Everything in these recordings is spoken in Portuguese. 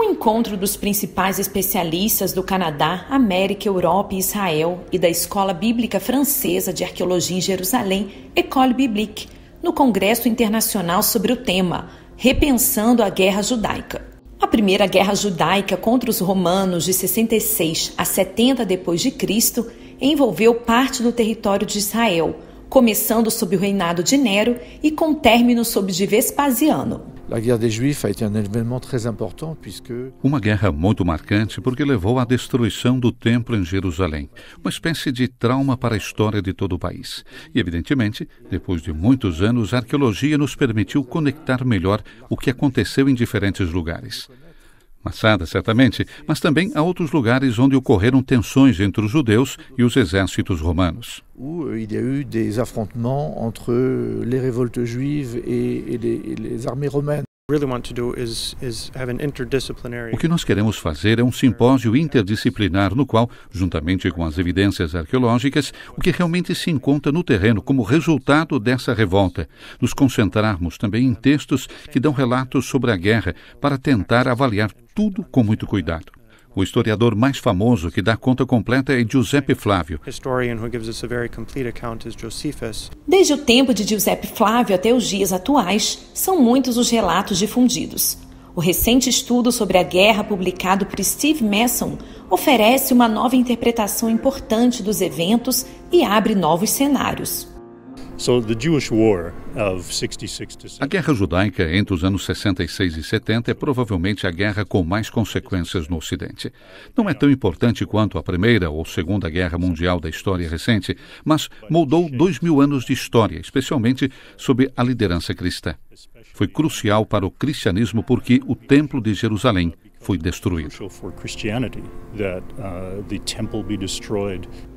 Um encontro dos principais especialistas do Canadá, América, Europa e Israel e da Escola Bíblica Francesa de Arqueologia em Jerusalém, École Biblique, no Congresso Internacional sobre o tema Repensando a Guerra Judaica. A primeira guerra judaica contra os romanos de 66 a 70 depois de Cristo envolveu parte do território de Israel, começando sob o reinado de Nero e com término sob de Vespasiano. Uma guerra muito marcante porque levou à destruição do templo em Jerusalém, uma espécie de trauma para a história de todo o país. E evidentemente, depois de muitos anos, a arqueologia nos permitiu conectar melhor o que aconteceu em diferentes lugares. Massada, certamente, mas também a outros lugares onde ocorreram tensões entre os judeus e os exércitos romanos. Euh, il y entre as revoltas juives e as les, romanas. O que nós queremos fazer é um simpósio interdisciplinar no qual, juntamente com as evidências arqueológicas, o que realmente se encontra no terreno como resultado dessa revolta, nos concentrarmos também em textos que dão relatos sobre a guerra para tentar avaliar tudo com muito cuidado. O historiador mais famoso que dá conta completa é Giuseppe Flávio. Desde o tempo de Giuseppe Flávio até os dias atuais, são muitos os relatos difundidos. O recente estudo sobre a guerra, publicado por Steve Messon, oferece uma nova interpretação importante dos eventos e abre novos cenários. A guerra judaica entre os anos 66 e 70 é provavelmente a guerra com mais consequências no Ocidente. Não é tão importante quanto a Primeira ou Segunda Guerra Mundial da história recente, mas moldou dois mil anos de história, especialmente sob a liderança cristã. Foi crucial para o cristianismo porque o Templo de Jerusalém foi destruído.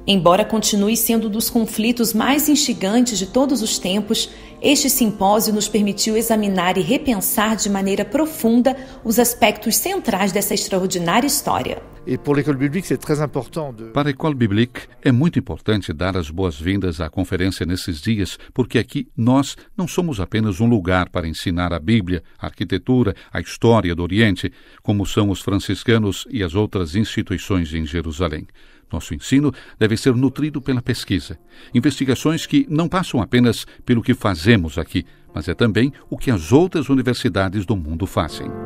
Embora continue sendo um dos conflitos mais instigantes de todos os tempos, este simpósio nos permitiu examinar e repensar de maneira profunda os aspectos centrais dessa extraordinária história. É para a École Biblique, é muito importante dar as boas-vindas à conferência nesses dias, porque aqui nós não somos apenas um lugar para ensinar a Bíblia, a arquitetura, a história do Oriente, como são os franciscanos e as outras instituições em Jerusalém. Nosso ensino deve ser nutrido pela pesquisa. Investigações que não passam apenas pelo que fazemos aqui, mas é também o que as outras universidades do mundo fazem.